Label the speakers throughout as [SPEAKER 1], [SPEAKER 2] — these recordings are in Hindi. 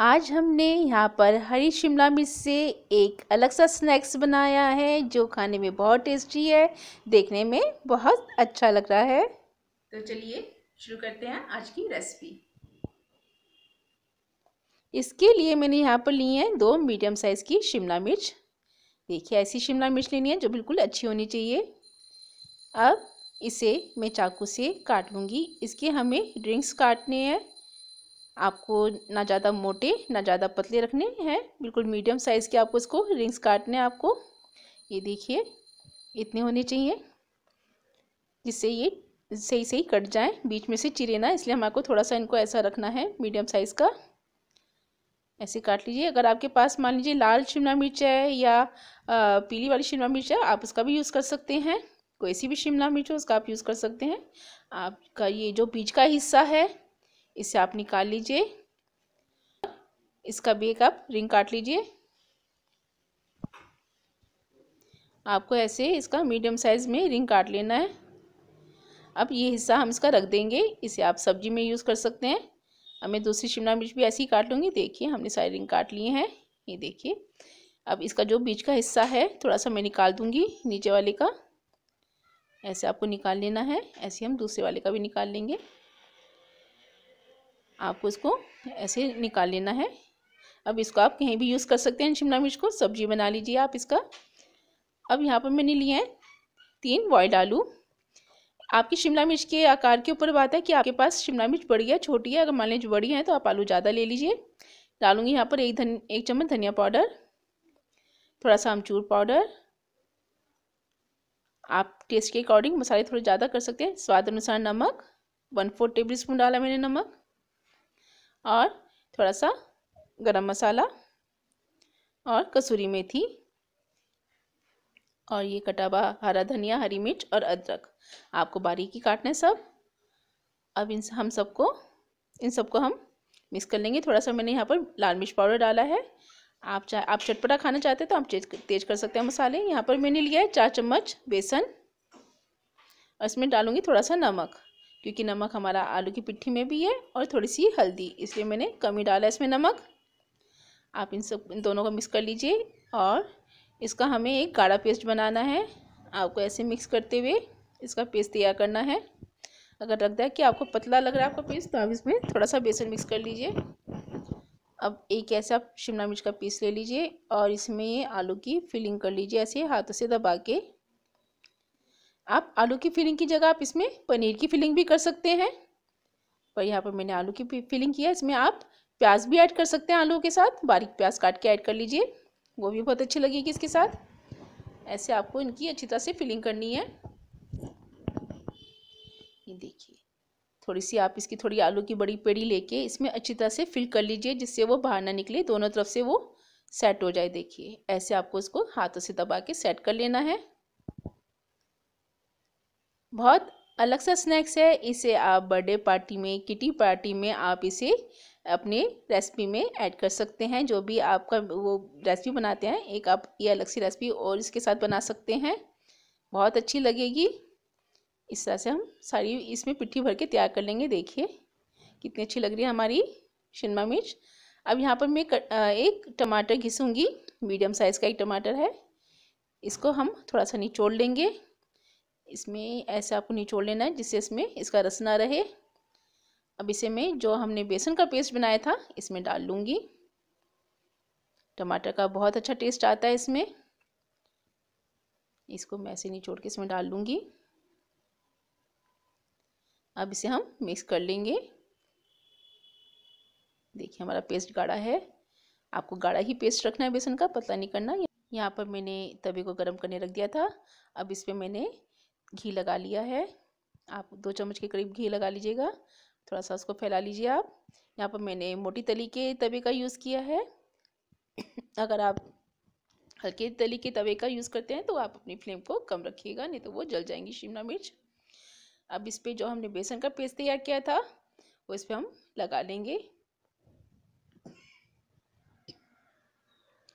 [SPEAKER 1] आज हमने यहाँ पर हरी शिमला मिर्च से एक अलग सा स्नैक्स बनाया है जो खाने में बहुत टेस्टी है देखने में बहुत अच्छा लग रहा है तो चलिए शुरू करते हैं आज की रेसिपी इसके लिए मैंने यहाँ पर ली है दो मीडियम साइज़ की शिमला मिर्च देखिए ऐसी शिमला मिर्च लेनी है जो बिल्कुल अच्छी होनी चाहिए अब इसे मैं चाकू से काट लूँगी इसके हमें ड्रिंक्स काटने हैं आपको ना ज़्यादा मोटे ना ज़्यादा पतले रखने हैं बिल्कुल मीडियम साइज़ के आपको इसको रिंग्स काटने हैं आपको ये देखिए इतने होने चाहिए जिससे ये सही सही कट जाए बीच में से चिरे ना इसलिए हमारे को थोड़ा सा इनको ऐसा रखना है मीडियम साइज़ का ऐसे काट लीजिए अगर आपके पास मान लीजिए लाल शिमला मिर्च है या पीली वाली शिमला मिर्च है आप उसका भी यूज़ कर सकते हैं कोई सी भी शिमला मिर्च हो उसका आप यूज़ कर सकते हैं आपका ये जो बीच का हिस्सा है इसे आप निकाल लीजिए इसका भी एक आप रिंग काट लीजिए आपको ऐसे इसका मीडियम साइज़ में रिंग काट लेना है अब ये हिस्सा हम इसका रख देंगे इसे आप सब्जी में यूज़ कर सकते हैं अब मैं दूसरी शिमला मिर्च भी ऐसी ही काट लूँगी देखिए हमने सारे रिंग काट लिए हैं ये देखिए अब इसका जो बीच का हिस्सा है थोड़ा सा मैं निकाल दूँगी नीचे वाले का ऐसे आपको निकाल लेना है ऐसे हम दूसरे वाले का भी निकाल लेंगे आपको इसको ऐसे निकाल लेना है अब इसको आप कहीं भी यूज़ कर सकते हैं शिमला मिर्च को सब्जी बना लीजिए आप इसका अब यहाँ पर मैंने लिए हैं तीन बॉयल्ड आलू आपकी शिमला मिर्च के आकार के ऊपर बात है कि आपके पास शिमला मिर्च बड़ी है छोटी है अगर मान लीजिए बड़ी है तो आप आलू ज़्यादा ले लीजिए डालूंगी यहाँ पर एक धन एक चम्मच धनिया पाउडर थोड़ा सा अमचूर पाउडर आप टेस्ट के अकॉर्डिंग मसाले थोड़े ज़्यादा कर सकते हैं स्वाद अनुसार नमक वन फोर टेबल स्पून डाला मैंने नमक और थोड़ा सा गरम मसाला और कसूरी मेथी और ये कटा हुआ हरा धनिया हरी मिर्च और अदरक आपको बारीकी काटना है सब अब इन हम सबको इन सबको हम मिक्स कर लेंगे थोड़ा सा मैंने यहाँ पर लाल मिर्च पाउडर डाला है आप चाहे आप चटपटा खाना चाहते हैं तो आप तेज कर सकते हैं मसाले यहाँ पर मैंने लिया है चार चम्मच बेसन और इसमें डालूंगी थोड़ा सा नमक क्योंकि नमक हमारा आलू की पिट्ठी में भी है और थोड़ी सी हल्दी इसलिए मैंने कम ही डाला इसमें नमक आप इन सब इन दोनों को मिक्स कर लीजिए और इसका हमें एक गाढ़ा पेस्ट बनाना है आपको ऐसे मिक्स करते हुए इसका पेस्ट तैयार करना है अगर रख दिया कि आपको पतला लग रहा है आपका पेस्ट तो आप इसमें थोड़ा सा बेसन मिक्स कर लीजिए अब एक ऐसा शिमला मिर्च का पीस ले लीजिए और इसमें आलू की फिलिंग कर लीजिए ऐसे हाथों से दबा के आप आलू की फिलिंग की जगह आप इसमें पनीर की फिलिंग भी कर सकते हैं पर यहाँ पर मैंने आलू की फिलिंग किया इसमें आप प्याज भी ऐड कर सकते हैं आलू के साथ बारीक प्याज काट के ऐड कर लीजिए वो भी बहुत अच्छी लगेगी इसके साथ ऐसे आपको इनकी अच्छी तरह से फिलिंग करनी है ये देखिए थोड़ी सी आप इसकी थोड़ी आलू की बड़ी पेड़ी लेके इसमें अच्छी तरह से फिल कर लीजिए जिससे वो बाहर ना निकले दोनों तरफ से वो सेट हो जाए देखिए ऐसे आपको इसको हाथों से दबा के सेट कर लेना है बहुत अलग सा स्नैक्स है इसे आप बर्थडे पार्टी में किटी पार्टी में आप इसे अपने रेसिपी में ऐड कर सकते हैं जो भी आपका वो रेसिपी बनाते हैं एक आप ये अलग सी रेसिपी और इसके साथ बना सकते हैं बहुत अच्छी लगेगी इस तरह से हम सारी इसमें पिट्ठी भर के तैयार कर लेंगे देखिए कितनी अच्छी लग रही है हमारी शिनमा मिर्च अब यहाँ पर मैं एक टमाटर घिसूँगी मीडियम साइज़ का एक टमाटर है इसको हम थोड़ा सा निचोड़ लेंगे इसमें ऐसे आपको निचोड़ लेना है जिससे इसमें इसका रस ना रहे अब इसे मैं जो हमने बेसन का पेस्ट बनाया था इसमें डाल लूँगी टमाटर का बहुत अच्छा टेस्ट आता है इसमें इसको मैं ऐसे निचोड़ के इसमें डाल लूँगी अब इसे हम मिक्स कर लेंगे देखिए हमारा पेस्ट गाढ़ा है आपको गाढ़ा ही पेस्ट रखना है बेसन का पतला नहीं करना यहाँ पर मैंने तवे को गर्म करने रख दिया था अब इस पर मैंने घी लगा लिया है आप दो चम्मच के करीब घी लगा लीजिएगा थोड़ा सा उसको फैला लीजिए आप यहाँ पर मैंने मोटी तली के तवे का यूज़ किया है अगर आप हल्के तली के तवे का यूज़ करते हैं तो आप अपनी फ्लेम को कम रखिएगा नहीं तो वो जल जाएंगी शिमला मिर्च अब इस पर जो हमने बेसन का पेस्ट तैयार किया था वो इस पर हम लगा लेंगे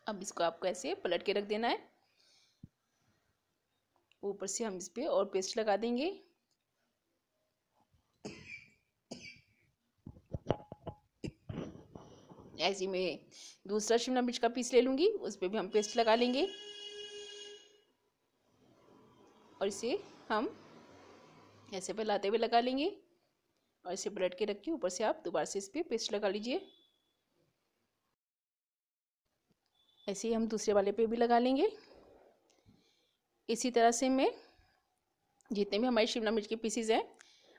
[SPEAKER 1] अब इसको आपको ऐसे पलट के रख देना है ऊपर से हम इस पर और पेस्ट लगा देंगे ऐसे में दूसरा शिमला मिर्च का पीस ले लूँगी उस पर भी हम पेस्ट लगा लेंगे और इसे हम ऐसे फैलाते हुए लगा लेंगे और इसे पलट के रख के ऊपर से आप दोबारा से इस पर पेस्ट लगा लीजिए ऐसे ही हम दूसरे वाले पे भी लगा लेंगे इसी तरह से मैं जितने भी हमारे शिमला मिर्च के पीसीज हैं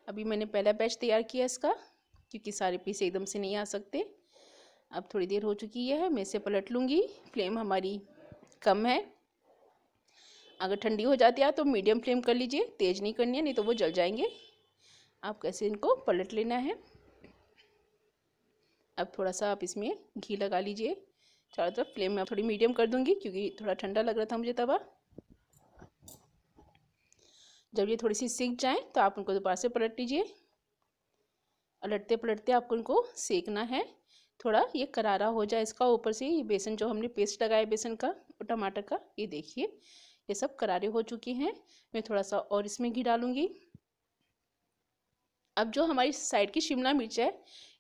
[SPEAKER 1] अभी मैंने पहला बैच तैयार किया इसका क्योंकि सारे पीसे एकदम से नहीं आ सकते अब थोड़ी देर हो चुकी है मैं इसे पलट लूँगी फ्लेम हमारी कम है अगर ठंडी हो जाती है तो मीडियम फ्लेम कर लीजिए तेज़ नहीं करनी है नहीं तो वो जल जाएंगे आप कैसे इनको पलट लेना है अब थोड़ा सा आप इसमें घी लगा लीजिए चारों तरफ फ्लेम में थोड़ी मीडियम कर दूंगी क्योंकि थोड़ा ठंडा लग रहा था मुझे तवा जब ये थोड़ी सी सीख जाएँ तो आप उनको दोबारा से पलट लीजिए पलटते पलटते आपको उनको सेकना है थोड़ा ये करारा हो जाए इसका ऊपर से ये बेसन जो हमने पेस्ट लगाया बेसन का और टमाटर का ये देखिए ये सब करारे हो चुके हैं मैं थोड़ा सा और इसमें घी डालूंगी अब जो हमारी साइड की शिमला मिर्च है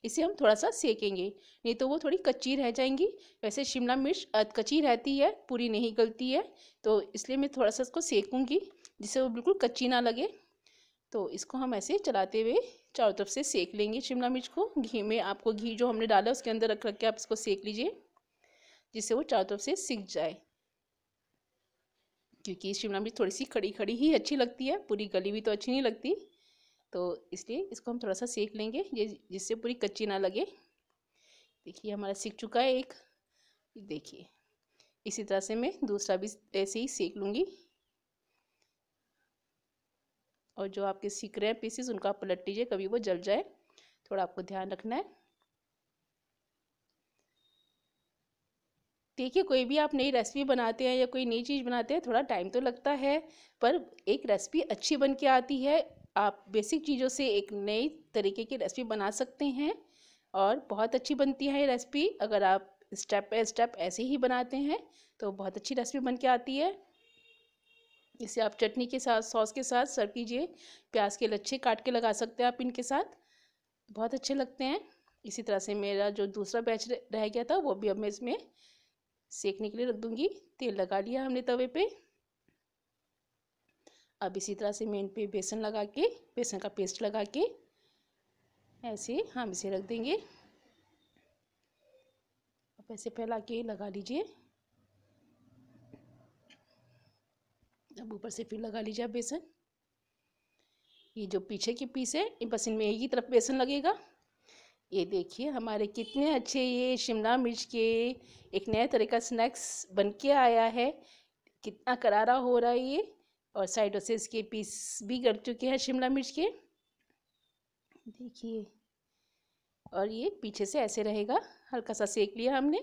[SPEAKER 1] इसे हम थोड़ा सा सेकेंगे नहीं तो वो थोड़ी कच्ची रह जाएंगी वैसे शिमला मिर्च कच्ची रहती है पूरी नहीं गलती है तो इसलिए मैं थोड़ा सा इसको सेकूँगी जिससे वो बिल्कुल कच्ची ना लगे तो इसको हम ऐसे चलाते हुए चारों तरफ से सेक लेंगे शिमला मिर्च को घी में आपको घी जो हमने डाला उसके अंदर रख रख के आप इसको सेक लीजिए जिससे वो चारों तरफ से सिक जाए क्योंकि शिमला मिर्च थोड़ी सी खड़ी खड़ी ही अच्छी लगती है पूरी गली भी तो अच्छी नहीं लगती तो इसलिए इसको हम थोड़ा सा सेक लेंगे ये जिससे पूरी कच्ची ना लगे देखिए हमारा सीख चुका है एक देखिए इसी तरह से मैं दूसरा भी ऐसे ही सेक लूँगी और जो आपके सीख रहे हैं पीसीस उनका आप पलट लीजिए कभी वो जल जाए थोड़ा आपको ध्यान रखना है देखिए कोई भी आप नई रेसिपी बनाते हैं या कोई नई चीज़ बनाते हैं थोड़ा टाइम तो लगता है पर एक रेसिपी अच्छी बन के आती है आप बेसिक चीज़ों से एक नई तरीके की रेसिपी बना सकते हैं और बहुत अच्छी बनती है ये रेसिपी अगर आप स्टेप बाय स्टेप ऐसे ही बनाते हैं तो बहुत अच्छी रेसिपी बन के आती है इसे आप चटनी के साथ सॉस के साथ सर्व कीजिए प्याज के लच्छे काट के लगा सकते हैं आप इनके साथ बहुत अच्छे लगते हैं इसी तरह से मेरा जो दूसरा बैच रह गया था वो भी अब मैं इसमें सेकने के लिए रख दूँगी तेल लगा लिया हमने तवे पे अब इसी तरह से मैं इन पर बेसन लगा के बेसन का पेस्ट लगा के ऐसे हम इसे रख देंगे अब ऐसे फैला के लगा लीजिए अब ऊपर से फिर लगा लीजिए आप बेसन ये जो पीछे की पीस है बस इनमें एक ही तरफ बेसन लगेगा ये देखिए हमारे कितने अच्छे ये शिमला मिर्च के एक नया तरह का स्नैक्स बन के आया है कितना करारा हो रहा है ये और साइडों से इसके पीस भी गट चुके हैं शिमला मिर्च के देखिए और ये पीछे से ऐसे रहेगा हल्का सा सेक लिया हमने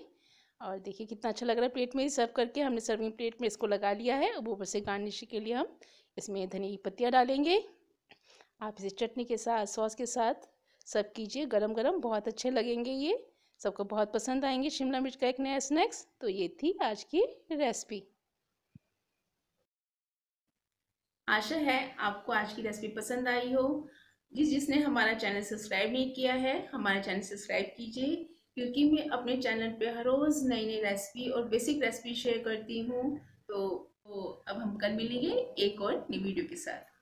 [SPEAKER 1] और देखिए कितना अच्छा लग रहा है प्लेट में ही सर्व करके हमने सर्विंग प्लेट में इसको लगा लिया है अब ऊपर से गार्निश के लिए हम इसमें धनिया की पत्तियाँ डालेंगे आप इसे चटनी के साथ सॉस के साथ सर्व कीजिए गरम गरम बहुत अच्छे लगेंगे ये सबको बहुत पसंद आएंगे शिमला मिर्च का एक नया स्नैक्स तो ये थी आज की रेसिपी आशा है आपको आज की रेसिपी पसंद आई हो जिस जिसने हमारा चैनल सब्सक्राइब नहीं किया है हमारा चैनल सब्सक्राइब कीजिए क्योंकि मैं अपने चैनल पे हर रोज़ नई नई रेसिपी और बेसिक रेसिपी शेयर करती हूँ तो, तो अब हम कल मिलेंगे एक और नई वीडियो के साथ